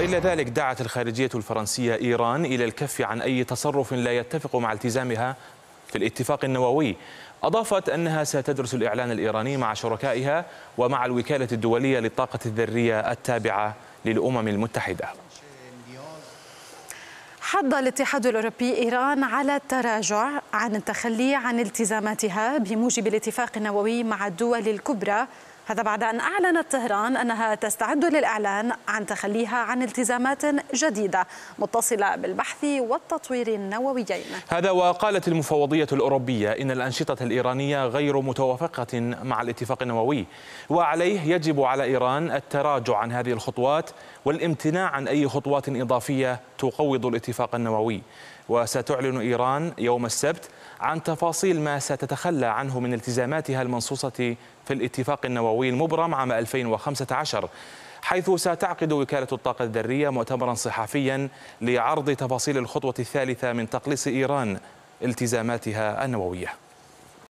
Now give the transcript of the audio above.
إلى ذلك دعت الخارجية الفرنسية إيران إلى الكف عن أي تصرف لا يتفق مع التزامها في الاتفاق النووي أضافت أنها ستدرس الإعلان الإيراني مع شركائها ومع الوكالة الدولية للطاقة الذرية التابعة للأمم المتحدة حض الاتحاد الاوروبي ايران على التراجع عن التخلي عن التزاماتها بموجب الاتفاق النووي مع الدول الكبرى هذا بعد أن أعلنت طهران أنها تستعد للإعلان عن تخليها عن التزامات جديدة متصلة بالبحث والتطوير النوويين هذا وقالت المفوضية الأوروبية إن الأنشطة الإيرانية غير متوافقة مع الاتفاق النووي وعليه يجب على إيران التراجع عن هذه الخطوات والامتناع عن أي خطوات إضافية تقوض الاتفاق النووي وستعلن إيران يوم السبت عن تفاصيل ما ستتخلى عنه من التزاماتها المنصوصة في الاتفاق النووي طويل مبرم عام 2015 حيث ستعقد وكالة الطاقة الذرية مؤتمرا صحفيا لعرض تفاصيل الخطوة الثالثة من تقليص إيران التزاماتها النووية